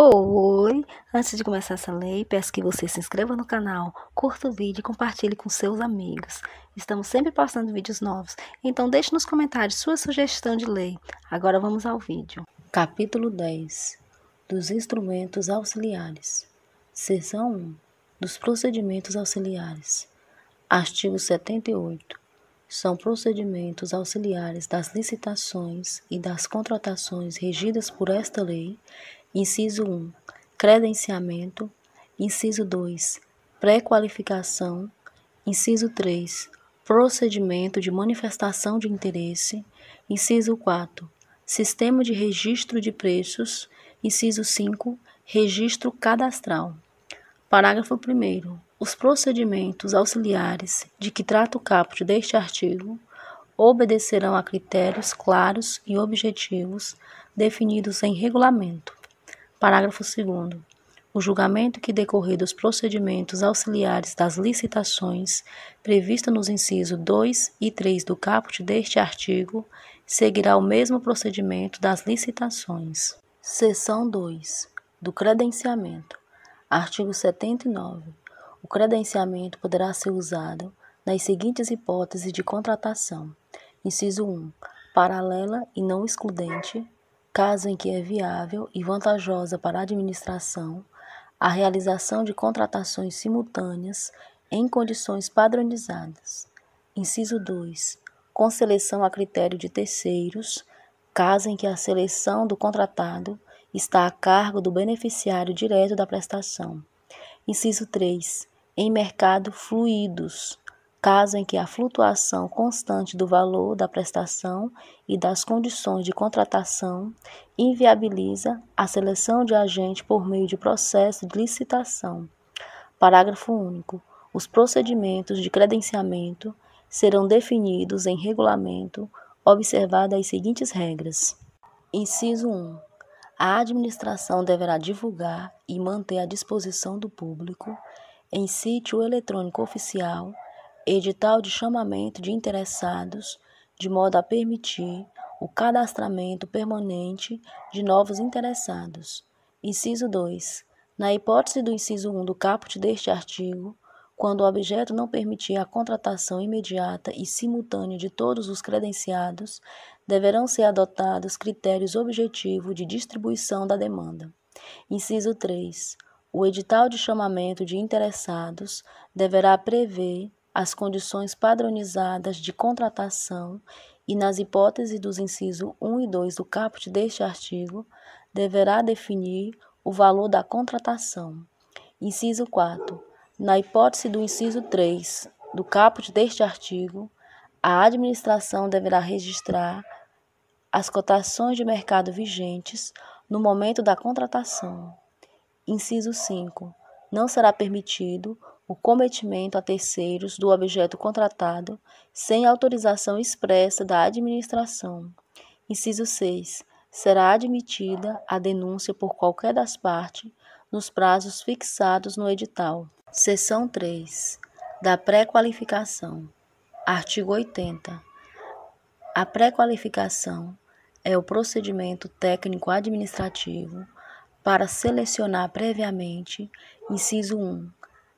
Oi! Antes de começar essa lei, peço que você se inscreva no canal, curta o vídeo e compartilhe com seus amigos. Estamos sempre postando vídeos novos, então deixe nos comentários sua sugestão de lei. Agora vamos ao vídeo. Capítulo 10 Dos instrumentos auxiliares Seção 1 Dos procedimentos auxiliares Artigo 78 São procedimentos auxiliares das licitações e das contratações regidas por esta lei Inciso 1. Credenciamento. Inciso 2. Pré-qualificação. Inciso 3. Procedimento de manifestação de interesse. Inciso 4. Sistema de registro de preços. Inciso 5. Registro cadastral. Parágrafo 1. Os procedimentos auxiliares de que trata o caput deste artigo obedecerão a critérios claros e objetivos definidos em regulamento. Parágrafo 2. O julgamento que decorrer dos procedimentos auxiliares das licitações, prevista nos incisos 2 e 3 do caput deste artigo, seguirá o mesmo procedimento das licitações. Seção 2. Do credenciamento. Artigo 79. O credenciamento poderá ser usado nas seguintes hipóteses de contratação: inciso 1. Paralela e não excludente caso em que é viável e vantajosa para a administração a realização de contratações simultâneas em condições padronizadas. Inciso 2. Com seleção a critério de terceiros, caso em que a seleção do contratado está a cargo do beneficiário direto da prestação. Inciso 3. Em mercado fluidos, caso em que a flutuação constante do valor da prestação e das condições de contratação inviabiliza a seleção de agente por meio de processo de licitação. Parágrafo único. Os procedimentos de credenciamento serão definidos em regulamento, observadas as seguintes regras. Inciso 1. A administração deverá divulgar e manter à disposição do público, em sítio eletrônico oficial, edital de chamamento de interessados, de modo a permitir o cadastramento permanente de novos interessados. Inciso 2. Na hipótese do inciso 1 do caput deste artigo, quando o objeto não permitir a contratação imediata e simultânea de todos os credenciados, deverão ser adotados critérios objetivos de distribuição da demanda. Inciso 3. O edital de chamamento de interessados deverá prever as condições padronizadas de contratação e, nas hipóteses dos incisos 1 e 2 do caput deste artigo, deverá definir o valor da contratação. Inciso 4. Na hipótese do inciso 3 do caput deste artigo, a administração deverá registrar as cotações de mercado vigentes no momento da contratação. Inciso 5. Não será permitido o cometimento a terceiros do objeto contratado sem autorização expressa da administração. Inciso 6. Será admitida a denúncia por qualquer das partes nos prazos fixados no edital. Seção 3. Da pré-qualificação. Artigo 80. A pré-qualificação é o procedimento técnico administrativo para selecionar previamente, inciso 1,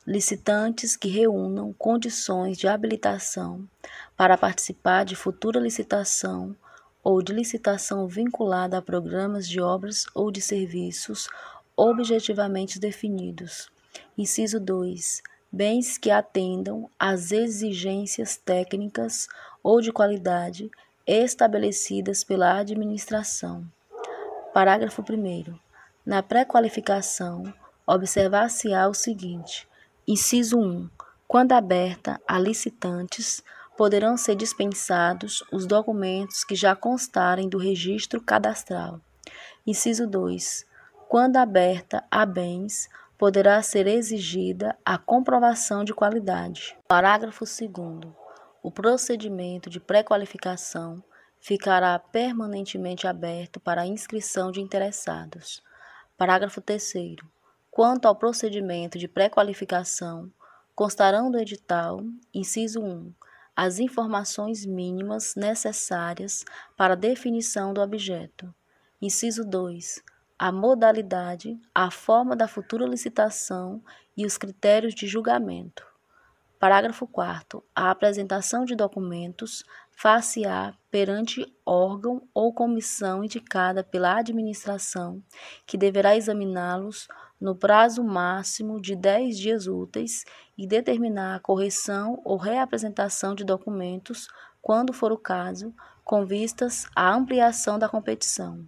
licitantes que reúnam condições de habilitação para participar de futura licitação ou de licitação vinculada a programas de obras ou de serviços objetivamente definidos. Inciso 2. Bens que atendam às exigências técnicas ou de qualidade estabelecidas pela administração. Parágrafo 1. Na pré-qualificação, observar-se-á o seguinte: Inciso 1. Quando aberta a licitantes, poderão ser dispensados os documentos que já constarem do registro cadastral. Inciso 2. Quando aberta a bens, poderá ser exigida a comprovação de qualidade. Parágrafo 2. O procedimento de pré-qualificação ficará permanentemente aberto para inscrição de interessados. Parágrafo 3 quanto ao procedimento de pré-qualificação, constarão do edital, inciso 1, as informações mínimas necessárias para a definição do objeto. Inciso 2, a modalidade, a forma da futura licitação e os critérios de julgamento. Parágrafo 4 A apresentação de documentos far-se-á perante órgão ou comissão indicada pela administração, que deverá examiná-los no prazo máximo de 10 dias úteis e determinar a correção ou reapresentação de documentos, quando for o caso, com vistas à ampliação da competição.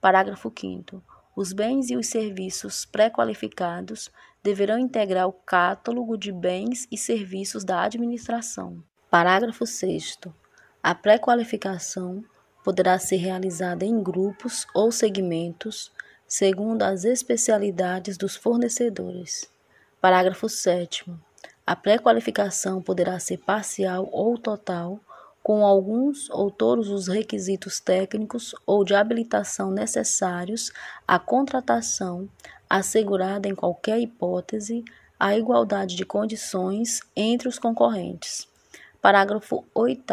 Parágrafo 5. Os bens e os serviços pré-qualificados deverão integrar o catálogo de bens e serviços da administração. Parágrafo 6. A pré-qualificação poderá ser realizada em grupos ou segmentos segundo as especialidades dos fornecedores. Parágrafo 7. A pré-qualificação poderá ser parcial ou total, com alguns ou todos os requisitos técnicos ou de habilitação necessários à contratação, assegurada em qualquer hipótese a igualdade de condições entre os concorrentes. Parágrafo 8.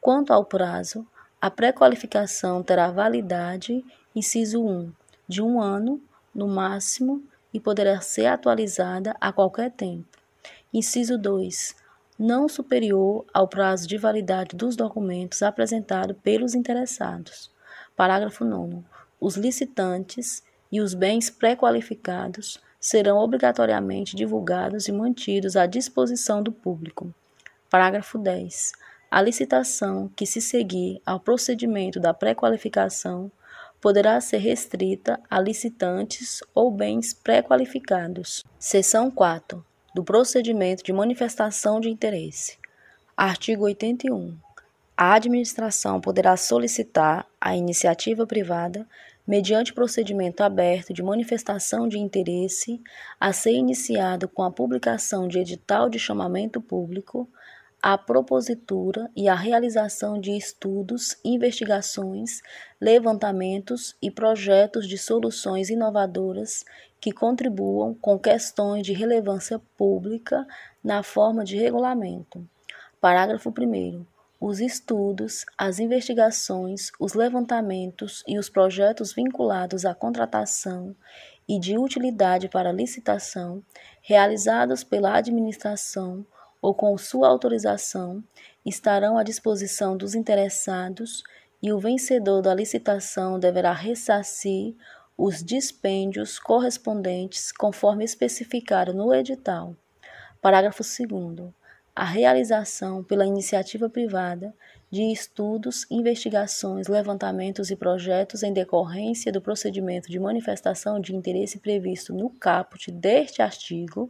Quanto ao prazo, a pré-qualificação terá validade, inciso 1, de um ano no máximo e poderá ser atualizada a qualquer tempo. Inciso 2. Não superior ao prazo de validade dos documentos apresentados pelos interessados. Parágrafo 9. Os licitantes e os bens pré-qualificados serão obrigatoriamente divulgados e mantidos à disposição do público. Parágrafo 10. A licitação que se seguir ao procedimento da pré-qualificação poderá ser restrita a licitantes ou bens pré-qualificados. Seção 4. Do procedimento de manifestação de interesse. Artigo 81. A administração poderá solicitar a iniciativa privada, mediante procedimento aberto de manifestação de interesse, a ser iniciado com a publicação de edital de chamamento público a propositura e a realização de estudos, investigações, levantamentos e projetos de soluções inovadoras que contribuam com questões de relevância pública na forma de regulamento. Parágrafo 1. Os estudos, as investigações, os levantamentos e os projetos vinculados à contratação e de utilidade para licitação, realizados pela administração ou com sua autorização, estarão à disposição dos interessados e o vencedor da licitação deverá ressarcir os dispêndios correspondentes conforme especificado no edital. Parágrafo 2 a realização pela iniciativa privada de estudos, investigações, levantamentos e projetos em decorrência do procedimento de manifestação de interesse previsto no caput deste artigo,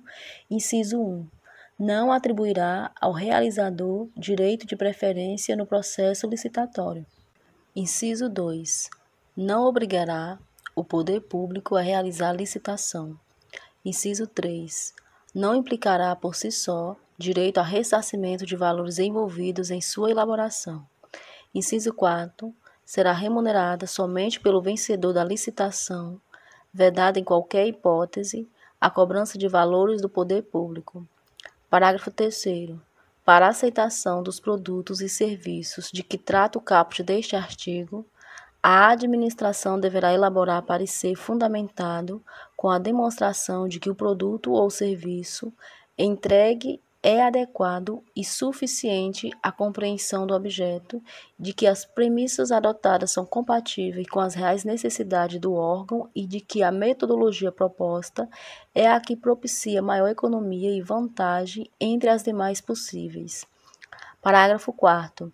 inciso 1 não atribuirá ao realizador direito de preferência no processo licitatório. Inciso 2. Não obrigará o poder público a realizar licitação. Inciso 3. Não implicará por si só direito a ressarcimento de valores envolvidos em sua elaboração. Inciso 4. Será remunerada somente pelo vencedor da licitação, vedada em qualquer hipótese a cobrança de valores do poder público. Parágrafo 3 Para a aceitação dos produtos e serviços de que trata o caput deste artigo, a administração deverá elaborar parecer fundamentado com a demonstração de que o produto ou serviço entregue é adequado e suficiente à compreensão do objeto, de que as premissas adotadas são compatíveis com as reais necessidades do órgão e de que a metodologia proposta é a que propicia maior economia e vantagem entre as demais possíveis. Parágrafo 4.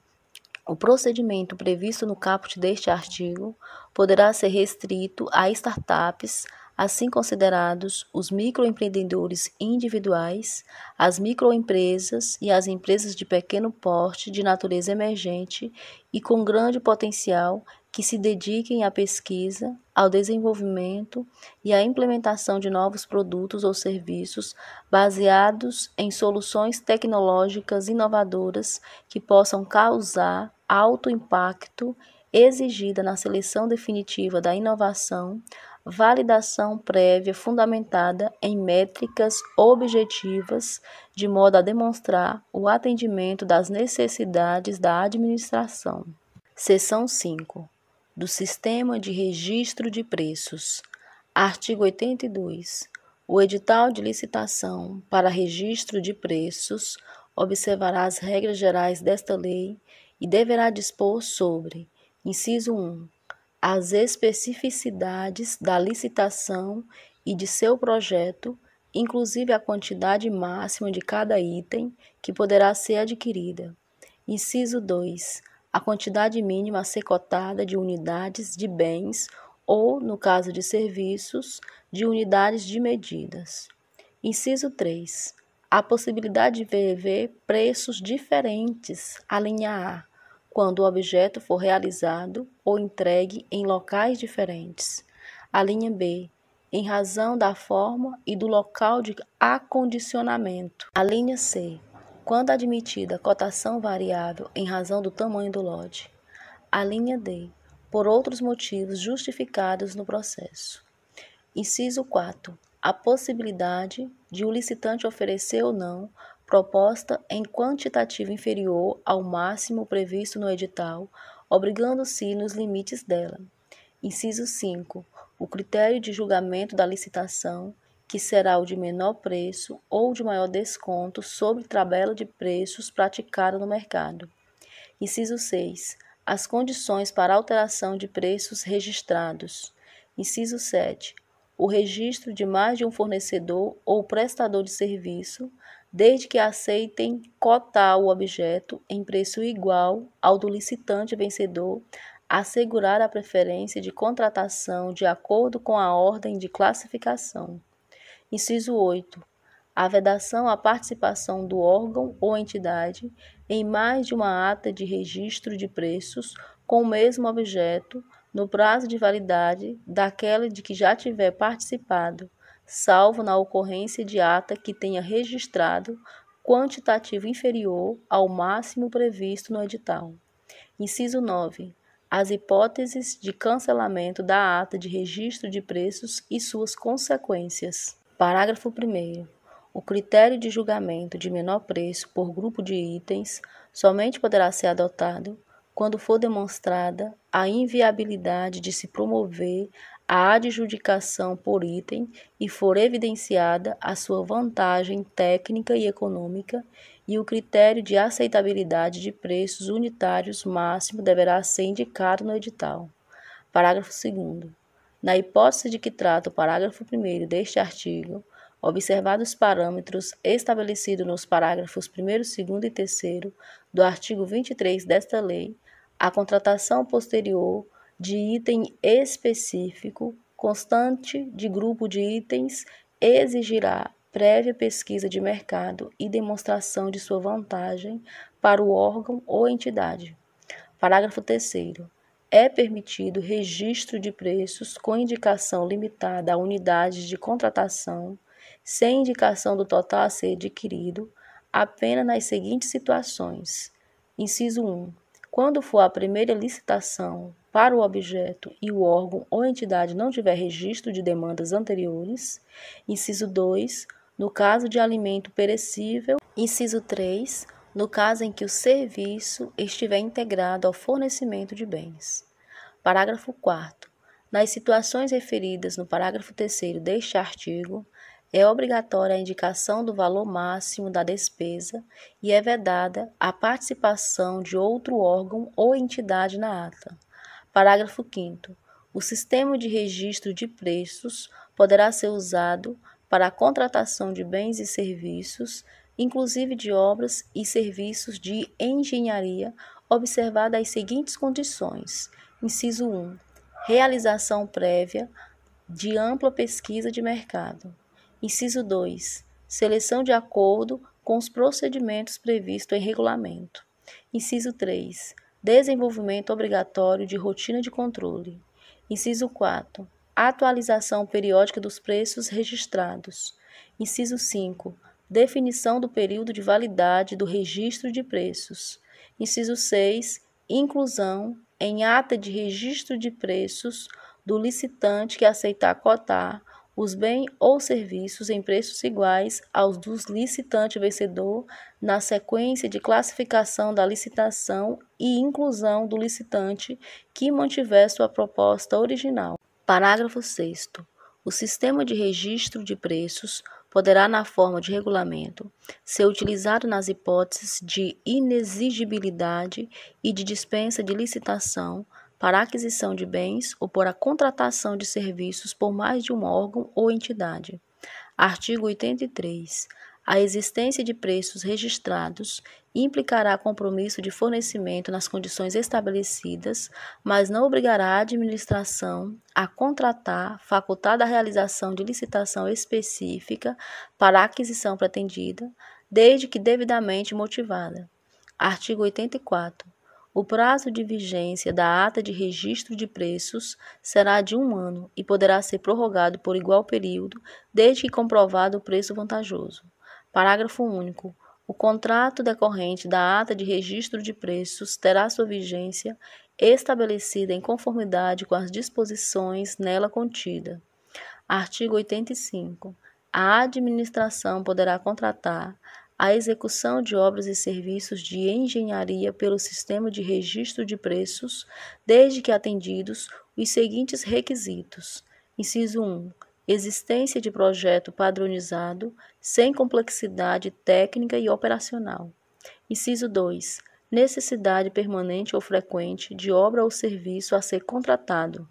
O procedimento previsto no caput deste artigo poderá ser restrito a startups Assim considerados os microempreendedores individuais, as microempresas e as empresas de pequeno porte de natureza emergente e com grande potencial que se dediquem à pesquisa, ao desenvolvimento e à implementação de novos produtos ou serviços baseados em soluções tecnológicas inovadoras que possam causar alto impacto exigida na seleção definitiva da inovação validação prévia fundamentada em métricas objetivas, de modo a demonstrar o atendimento das necessidades da administração. Seção 5. Do Sistema de Registro de Preços. Artigo 82. O edital de licitação para registro de preços observará as regras gerais desta lei e deverá dispor sobre: inciso 1 as especificidades da licitação e de seu projeto, inclusive a quantidade máxima de cada item que poderá ser adquirida. Inciso 2. A quantidade mínima a ser cotada de unidades de bens ou, no caso de serviços, de unidades de medidas. Inciso 3. A possibilidade de ver preços diferentes à linha A quando o objeto for realizado ou entregue em locais diferentes. A linha B, em razão da forma e do local de acondicionamento. A linha C, quando admitida cotação variável em razão do tamanho do lote. A linha D, por outros motivos justificados no processo. Inciso 4. A possibilidade de o licitante oferecer ou não proposta em quantitativo inferior ao máximo previsto no edital, obrigando-se nos limites dela. Inciso 5. O critério de julgamento da licitação, que será o de menor preço ou de maior desconto sobre tabela de preços praticada no mercado. Inciso 6. As condições para alteração de preços registrados. Inciso 7. O registro de mais de um fornecedor ou prestador de serviço, desde que aceitem cotar o objeto em preço igual ao do licitante vencedor, assegurar a preferência de contratação de acordo com a ordem de classificação. Inciso 8. A vedação à participação do órgão ou entidade em mais de uma ata de registro de preços com o mesmo objeto no prazo de validade daquela de que já tiver participado salvo na ocorrência de ata que tenha registrado quantitativo inferior ao máximo previsto no edital. Inciso 9. As hipóteses de cancelamento da ata de registro de preços e suas consequências. Parágrafo 1. O critério de julgamento de menor preço por grupo de itens somente poderá ser adotado quando for demonstrada a inviabilidade de se promover a adjudicação por item e for evidenciada a sua vantagem técnica e econômica, e o critério de aceitabilidade de preços unitários máximo deverá ser indicado no edital. Parágrafo 2. Na hipótese de que trata o parágrafo 1 deste artigo, observados os parâmetros estabelecidos nos parágrafos 1, 2 e 3 do artigo 23 desta lei, a contratação posterior de item específico constante de grupo de itens exigirá prévia pesquisa de mercado e demonstração de sua vantagem para o órgão ou entidade. Parágrafo 3. É permitido registro de preços com indicação limitada a unidades de contratação, sem indicação do total a ser adquirido, apenas nas seguintes situações: Inciso 1. Quando for a primeira licitação para o objeto e o órgão ou entidade não tiver registro de demandas anteriores. Inciso 2. No caso de alimento perecível. Inciso 3. No caso em que o serviço estiver integrado ao fornecimento de bens. Parágrafo 4. Nas situações referidas no parágrafo 3 deste artigo, é obrigatória a indicação do valor máximo da despesa e é vedada a participação de outro órgão ou entidade na ata. Parágrafo 5. O sistema de registro de preços poderá ser usado para a contratação de bens e serviços, inclusive de obras e serviços de engenharia, observadas as seguintes condições: inciso 1. Realização prévia de ampla pesquisa de mercado. Inciso 2. Seleção de acordo com os procedimentos previstos em regulamento. Inciso 3 desenvolvimento obrigatório de rotina de controle. Inciso 4. Atualização periódica dos preços registrados. Inciso 5. Definição do período de validade do registro de preços. Inciso 6. Inclusão em ata de registro de preços do licitante que aceitar cotar os bens ou serviços em preços iguais aos dos licitante vencedor na sequência de classificação da licitação e inclusão do licitante que mantiver sua proposta original. Parágrafo 6. O sistema de registro de preços poderá, na forma de regulamento, ser utilizado nas hipóteses de inexigibilidade e de dispensa de licitação para aquisição de bens ou para contratação de serviços por mais de um órgão ou entidade. Artigo 83. A existência de preços registrados implicará compromisso de fornecimento nas condições estabelecidas, mas não obrigará a administração a contratar, facultada a realização de licitação específica para a aquisição pretendida, desde que devidamente motivada. Artigo 84. O prazo de vigência da ata de registro de preços será de um ano e poderá ser prorrogado por igual período, desde que comprovado o preço vantajoso. Parágrafo único. O contrato decorrente da ata de registro de preços terá sua vigência estabelecida em conformidade com as disposições nela contida. Artigo 85. A administração poderá contratar a execução de obras e serviços de engenharia pelo sistema de registro de preços, desde que atendidos os seguintes requisitos: inciso 1. Existência de projeto padronizado, sem complexidade técnica e operacional. Inciso 2. Necessidade permanente ou frequente de obra ou serviço a ser contratado.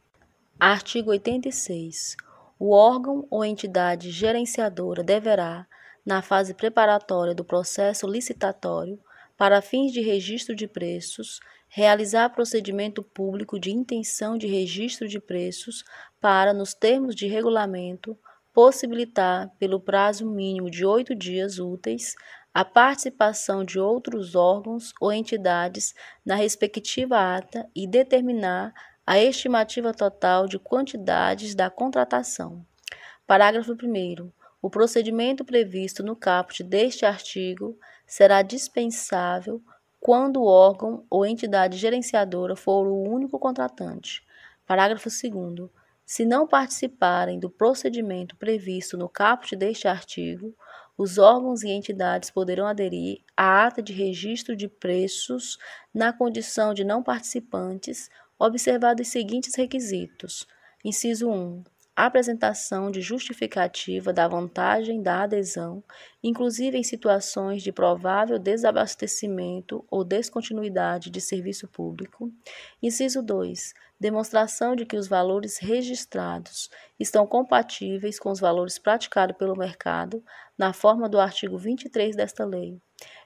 Artigo 86. O órgão ou entidade gerenciadora deverá, na fase preparatória do processo licitatório, para fins de registro de preços, realizar procedimento público de intenção de registro de preços para, nos termos de regulamento, possibilitar, pelo prazo mínimo de oito dias úteis, a participação de outros órgãos ou entidades na respectiva ata e determinar a estimativa total de quantidades da contratação. Parágrafo 1. O procedimento previsto no caput deste artigo será dispensável quando o órgão ou entidade gerenciadora for o único contratante. Parágrafo 2. Se não participarem do procedimento previsto no caput deste artigo, os órgãos e entidades poderão aderir à ata de registro de preços na condição de não participantes, observados os seguintes requisitos: inciso 1 apresentação de justificativa da vantagem da adesão, inclusive em situações de provável desabastecimento ou descontinuidade de serviço público. Inciso 2. Demonstração de que os valores registrados estão compatíveis com os valores praticados pelo mercado, na forma do artigo 23 desta lei.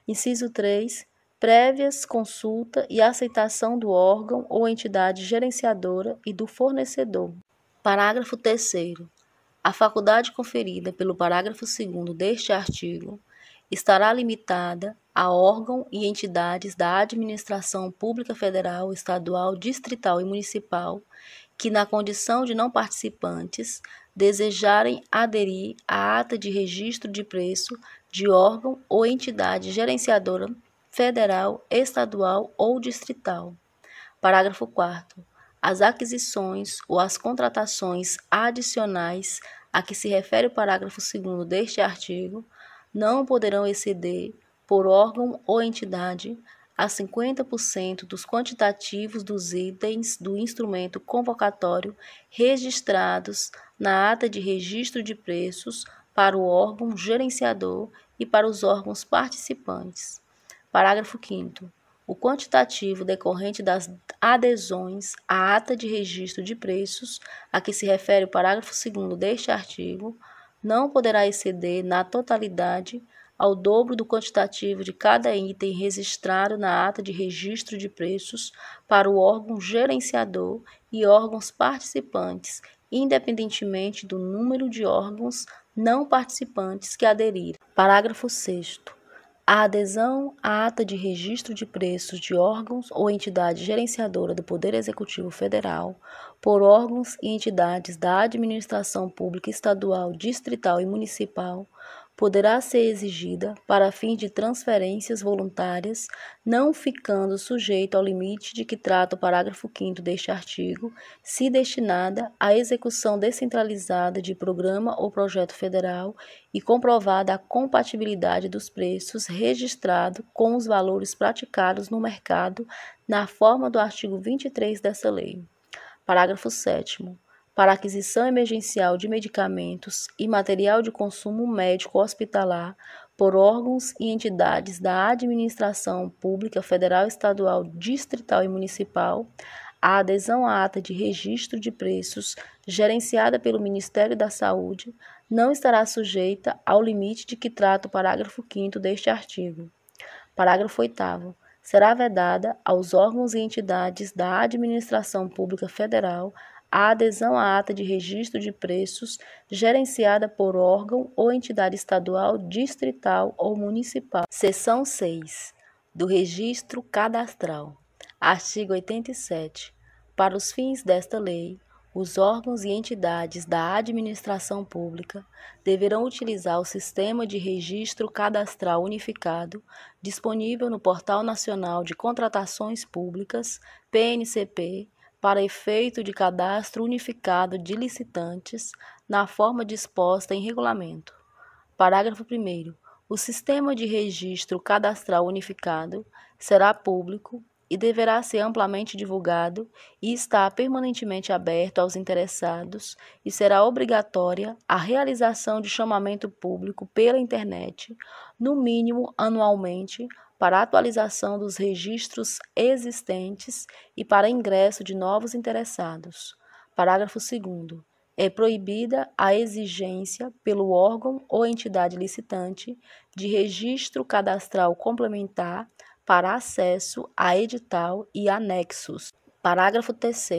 Inciso 3 prévias consulta e aceitação do órgão ou entidade gerenciadora e do fornecedor. Parágrafo 3. A faculdade conferida pelo parágrafo 2 deste artigo estará limitada a órgão e entidades da administração pública federal, estadual, distrital e municipal que, na condição de não participantes, desejarem aderir à ata de registro de preço de órgão ou entidade gerenciadora federal, estadual ou distrital. Parágrafo 4 as aquisições ou as contratações adicionais a que se refere o parágrafo 2 deste artigo não poderão exceder, por órgão ou entidade, a 50% dos quantitativos dos itens do instrumento convocatório registrados na ata de registro de preços para o órgão gerenciador e para os órgãos participantes. Parágrafo 5 o quantitativo decorrente das adesões à ata de registro de preços a que se refere o parágrafo 2 deste artigo não poderá exceder, na totalidade, ao dobro do quantitativo de cada item registrado na ata de registro de preços para o órgão gerenciador e órgãos participantes, independentemente do número de órgãos não participantes que aderirem. Parágrafo 6. A adesão à ata de registro de preços de órgãos ou entidade gerenciadora do Poder Executivo Federal por órgãos e entidades da administração pública estadual, distrital e municipal poderá ser exigida para fim de transferências voluntárias, não ficando sujeito ao limite de que trata o parágrafo 5 deste artigo, se destinada à execução descentralizada de programa ou projeto federal e comprovada a compatibilidade dos preços registrado com os valores praticados no mercado na forma do artigo 23 dessa lei. Parágrafo 7 para aquisição emergencial de medicamentos e material de consumo médico hospitalar por órgãos e entidades da administração pública federal, estadual, distrital e municipal, a adesão à ata de registro de preços gerenciada pelo Ministério da Saúde não estará sujeita ao limite de que trata o parágrafo 5 deste artigo. Parágrafo 8 será vedada aos órgãos e entidades da administração pública federal a adesão à ata de registro de preços gerenciada por órgão ou entidade estadual, distrital ou municipal. Seção 6. Do registro cadastral. Artigo 87. Para os fins desta lei, os órgãos e entidades da administração pública deverão utilizar o sistema de registro cadastral unificado disponível no Portal Nacional de Contratações Públicas, PNCP, para efeito de cadastro unificado de licitantes, na forma disposta em regulamento. Parágrafo 1. O sistema de registro cadastral unificado será público e deverá ser amplamente divulgado e está permanentemente aberto aos interessados e será obrigatória a realização de chamamento público pela internet, no mínimo anualmente, para atualização dos registros existentes e para ingresso de novos interessados. Parágrafo 2. É proibida a exigência pelo órgão ou entidade licitante de registro cadastral complementar para acesso a edital e anexos. Parágrafo 3.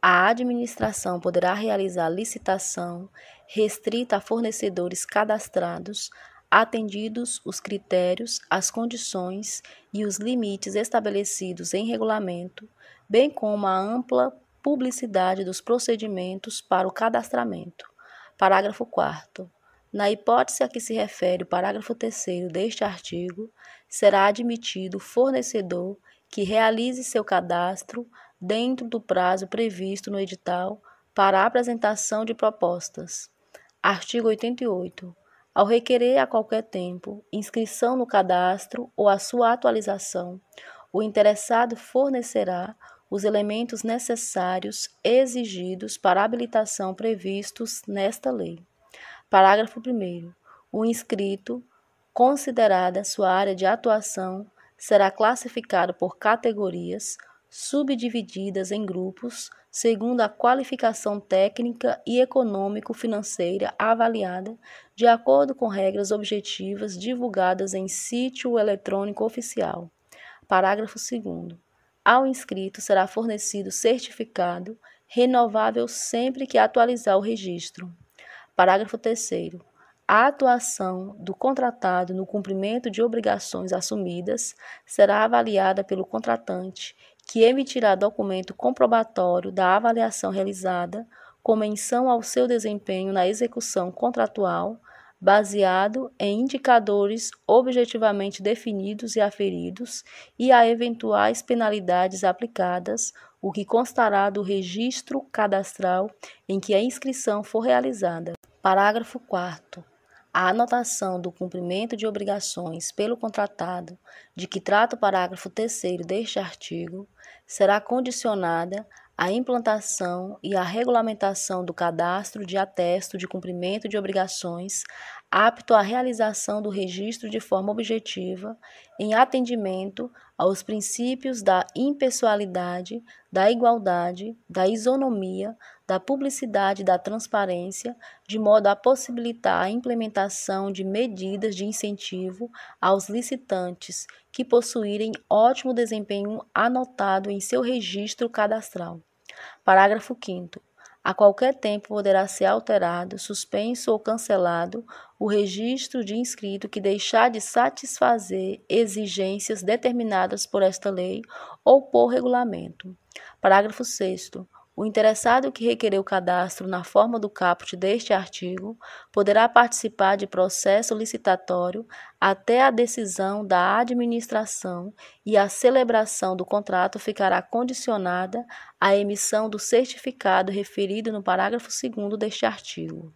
A administração poderá realizar licitação restrita a fornecedores cadastrados atendidos os critérios, as condições e os limites estabelecidos em regulamento, bem como a ampla publicidade dos procedimentos para o cadastramento. Parágrafo 4. Na hipótese a que se refere o parágrafo 3 deste artigo, será admitido o fornecedor que realize seu cadastro dentro do prazo previsto no edital para apresentação de propostas. Artigo 88 ao requerer a qualquer tempo inscrição no cadastro ou a sua atualização, o interessado fornecerá os elementos necessários exigidos para habilitação previstos nesta lei. Parágrafo 1. O inscrito, considerada sua área de atuação, será classificado por categorias subdivididas em grupos segundo a qualificação técnica e econômico-financeira avaliada, de acordo com regras objetivas divulgadas em sítio eletrônico oficial. Parágrafo 2. Ao inscrito será fornecido certificado renovável sempre que atualizar o registro. Parágrafo 3. A atuação do contratado no cumprimento de obrigações assumidas será avaliada pelo contratante que emitirá documento comprobatório da avaliação realizada com menção ao seu desempenho na execução contratual, baseado em indicadores objetivamente definidos e aferidos e a eventuais penalidades aplicadas, o que constará do registro cadastral em que a inscrição for realizada. Parágrafo 4 a anotação do cumprimento de obrigações pelo contratado de que trata o parágrafo 3 deste artigo será condicionada à implantação e à regulamentação do cadastro de atesto de cumprimento de obrigações apto à realização do registro de forma objetiva em atendimento aos princípios da impessoalidade, da igualdade, da isonomia, da publicidade e da transparência, de modo a possibilitar a implementação de medidas de incentivo aos licitantes que possuírem ótimo desempenho anotado em seu registro cadastral. Parágrafo 5 a qualquer tempo poderá ser alterado, suspenso ou cancelado o registro de inscrito que deixar de satisfazer exigências determinadas por esta lei ou por regulamento. Parágrafo 6. O interessado que requerer o cadastro na forma do caput deste artigo poderá participar de processo licitatório até a decisão da administração e a celebração do contrato ficará condicionada à emissão do certificado referido no parágrafo 2 deste artigo.